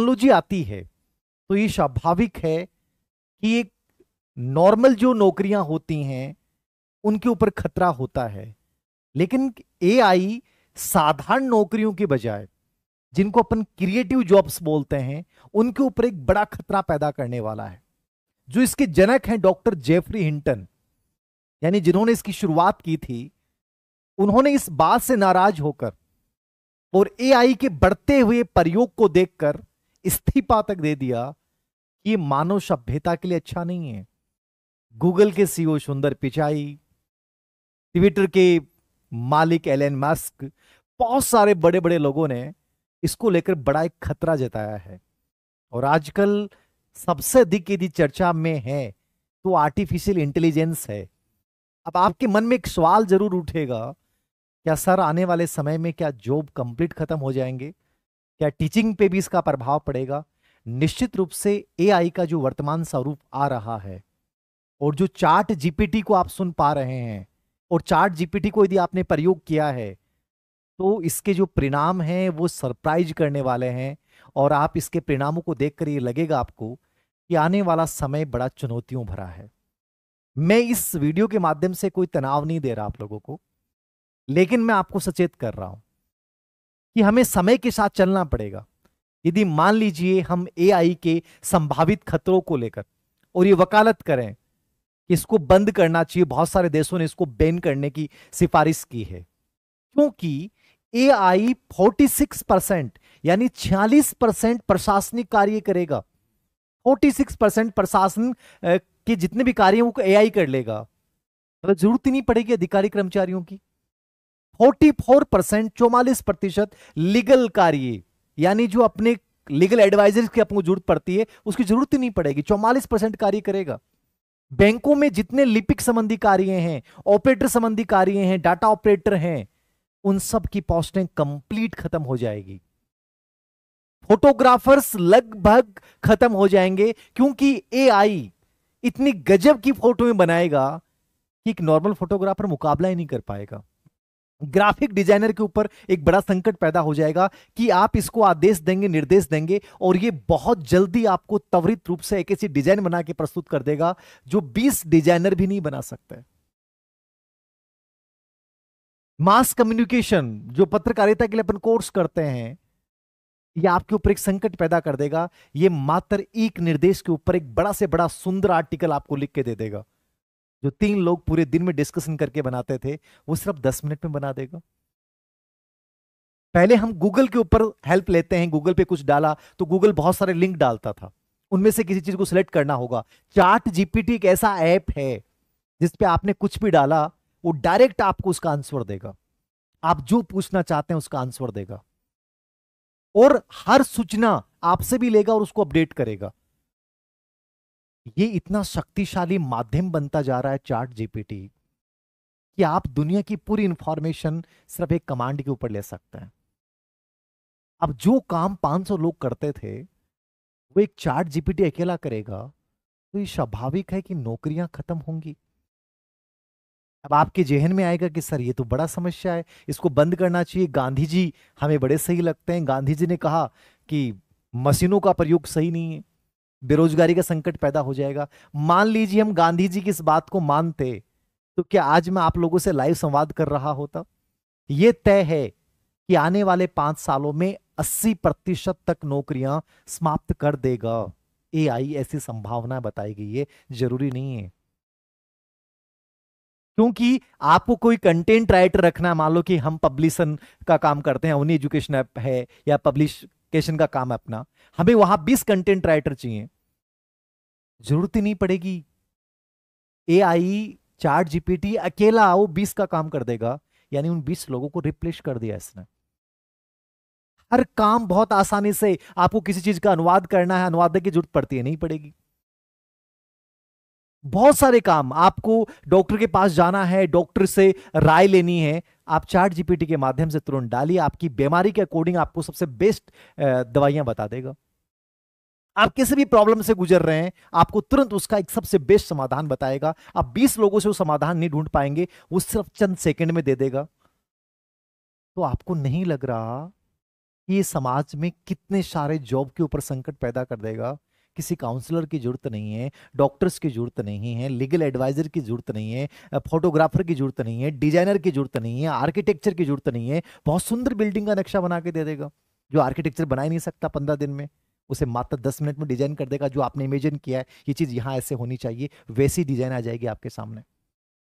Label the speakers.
Speaker 1: technology आती है तो ये स्वाभाविक है कि एक नॉर्मल जो नौकरियां होती हैं उनके ऊपर खतरा होता है लेकिन एआई साधारण नौकरियों के बजाय जिनको अपन क्रिएटिव जॉब्स बोलते हैं उनके ऊपर एक बड़ा खतरा पैदा करने वाला है जो इसके जनक हैं डॉक्टर जेफरी हिंटन यानी जिन्होंने इसकी शुरुआत की थी उन्होंने इस बात से नाराज होकर और एआई के बढ़ते हुए प्रयोग को देखकर इस्तीफा तक दे दिया कि ये मानव सभ्यता के लिए अच्छा नहीं है गूगल के सीईओ e सुंदर पिचाई ट्विटर के मालिक एलन मस्क बहुत सारे बड़े बड़े लोगों ने इसको लेकर बड़ा एक खतरा जताया है और आजकल सबसे अधिक यदि चर्चा में है तो आर्टिफिशियल इंटेलिजेंस है अब आपके मन में एक सवाल जरूर उठेगा क्या सर आने वाले समय में क्या जॉब कंप्लीट खत्म हो जाएंगे क्या टीचिंग पे भी इसका प्रभाव पड़ेगा निश्चित रूप से एआई का जो वर्तमान स्वरूप आ रहा है और जो चार्ट जीपीटी को आप सुन पा रहे हैं और चार्ट जीपीटी को यदि आपने प्रयोग किया है तो इसके जो परिणाम हैं वो सरप्राइज करने वाले हैं और आप इसके परिणामों को देखकर ये लगेगा आपको कि आने वाला समय बड़ा चुनौतियों भरा है मैं इस वीडियो के माध्यम से कोई तनाव नहीं दे रहा आप लोगों को लेकिन मैं आपको सचेत कर रहा हूं कि हमें समय के साथ चलना पड़ेगा यदि मान लीजिए हम एआई के संभावित खतरों को लेकर और ये वकालत करें कि इसको बंद करना चाहिए बहुत सारे देशों ने इसको बैन करने की सिफारिश की है क्योंकि एआई 46 परसेंट यानी 46 परसेंट प्रशासनिक कार्य करेगा 46 परसेंट प्रशासन के जितने भी कार्य हैं वो एआई कर लेगा मतलब जरूरत ही नहीं पड़ेगी अधिकारी कर्मचारियों की फोर्टी फोर परसेंट चौवालीस प्रतिशत लीगल कार्य यानी जो अपने लीगल एडवाइजर की आपको जरूरत पड़ती है उसकी जरूरत ही नहीं पड़ेगी चौवालीस परसेंट कार्य करेगा बैंकों में जितने लिपिक संबंधी कार्य हैं ऑपरेटर संबंधी कार्य हैं डाटा ऑपरेटर हैं उन सब की पोस्टें कंप्लीट खत्म हो जाएगी फोटोग्राफर्स लगभग खत्म हो जाएंगे क्योंकि एआई इतनी गजब की फोटोएं बनाएगा कि एक नॉर्मल फोटोग्राफर मुकाबला ही नहीं कर पाएगा ग्राफिक डिजाइनर के ऊपर एक बड़ा संकट पैदा हो जाएगा कि आप इसको आदेश देंगे निर्देश देंगे और ये बहुत जल्दी आपको त्वरित रूप से एक ऐसी डिजाइन बना के प्रस्तुत कर देगा जो 20 डिजाइनर भी नहीं बना सकते मास कम्युनिकेशन जो पत्रकारिता के लिए अपन कोर्स करते हैं ये आपके ऊपर एक संकट पैदा कर देगा ये मात्र एक निर्देश के ऊपर एक बड़ा से बड़ा सुंदर आर्टिकल आपको लिख के दे देगा जो तीन लोग पूरे दिन में डिस्कशन करके बनाते थे वो सिर्फ दस मिनट में बना देगा पहले हम गूगल के ऊपर हेल्प लेते हैं गूगल पे कुछ डाला तो गूगल बहुत सारे लिंक डालता था उनमें से किसी चीज को सिलेक्ट करना होगा चार्ट जीपीटी एक ऐसा ऐप है जिसपे आपने कुछ भी डाला वो डायरेक्ट आपको उसका आंसर देगा आप जो पूछना चाहते हैं उसका आंसर देगा और हर सूचना आपसे भी लेगा और उसको अपडेट करेगा ये इतना शक्तिशाली माध्यम बनता जा रहा है चार्ट जीपीटी कि आप दुनिया की पूरी इंफॉर्मेशन सिर्फ एक कमांड के ऊपर ले सकते हैं अब जो काम 500 लोग करते थे वो एक चार्ट जीपीटी अकेला करेगा तो ये स्वाभाविक है कि नौकरियां खत्म होंगी अब आपके जेहन में आएगा कि सर ये तो बड़ा समस्या है इसको बंद करना चाहिए गांधी जी हमें बड़े सही लगते हैं गांधी जी ने कहा कि मशीनों का प्रयोग सही नहीं है बेरोजगारी का संकट पैदा हो जाएगा मान लीजिए हम गांधी जी की इस बात को मानते तो क्या आज मैं आप लोगों से लाइव संवाद कर रहा होता ये तय है कि आने वाले पांच सालों में 80 प्रतिशत तक नौकरियां समाप्त कर देगा एआई ऐसी संभावना बताई गई है जरूरी नहीं है क्योंकि आपको कोई कंटेंट राइटर रखना मान लो कि हम पब्लिशन का काम करते हैं उन्हीं एजुकेशन ऐप है या पब्लिश कम्युनिकेशन का काम है अपना हमें वहां बीस कंटेंट राइटर चाहिए जरूरत ही नहीं पड़ेगी ए आई चार्ट जीपीटी अकेला वो बीस का काम कर देगा यानी उन बीस लोगों को रिप्लेस कर दिया इसने हर काम बहुत आसानी से आपको किसी चीज का अनुवाद करना है अनुवाद की जरूरत पड़ती है नहीं पड़ेगी बहुत सारे काम आपको डॉक्टर के पास जाना है डॉक्टर से राय लेनी है आप चार्ट जीपीटी के माध्यम से तुरंत डालिए आपकी बीमारी के अकॉर्डिंग आपको सबसे बेस्ट दवाइयां बता देगा आप किसी भी प्रॉब्लम से गुजर रहे हैं आपको तुरंत उसका एक सबसे बेस्ट समाधान बताएगा आप 20 लोगों से वो समाधान नहीं ढूंढ पाएंगे वो सिर्फ चंद सेकंड में दे देगा तो आपको नहीं लग रहा कि ये समाज में कितने सारे जॉब के ऊपर संकट पैदा कर देगा किसी काउंसलर की ज़रूरत नहीं है डॉक्टर्स की ज़रूरत नहीं है लीगल एडवाइज़र की ज़रूरत नहीं है फोटोग्राफर की ज़रूरत नहीं है डिजाइनर की ज़रूरत नहीं है आर्किटेक्चर की ज़रूरत नहीं है बहुत सुंदर बिल्डिंग का नक्शा बना के दे देगा जो आर्किटेक्चर बना ही नहीं सकता पंद्रह दिन में उसे मात्र दस मिनट में डिजाइन कर देगा जो आपने इमेजिन किया है ये चीज़ यहाँ ऐसे होनी चाहिए वैसी डिजाइन आ जाएगी आपके सामने